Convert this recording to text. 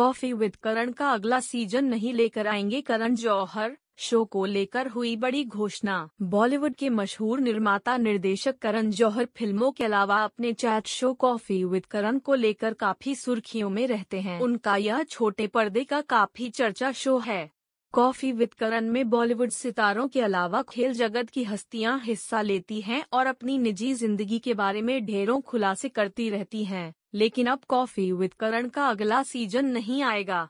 coffee with करण का अगला season नहीं लेकर आएंगे करण जौहर शो को लेकर हुई बड़ी घोषणा बॉलीवुड के मशहूर निर्माता निर्देशक करण जौहर फिल्मों के अलावा अपने chat show coffee with Karan को लेकर काफी सुर्खियों में रहते हैं उनका यह छोटे पर्दे का काफी चर्चा शो है कॉफी विद करण में बॉलीवुड सितारों के अलावा खेल जगत की हस्तियां हिस्सा लेती हैं और अपनी निजी जिंदगी के बारे में ढेरों खुलासे करती रहती हैं लेकिन अब कॉफी विद करण का अगला सीजन नहीं आएगा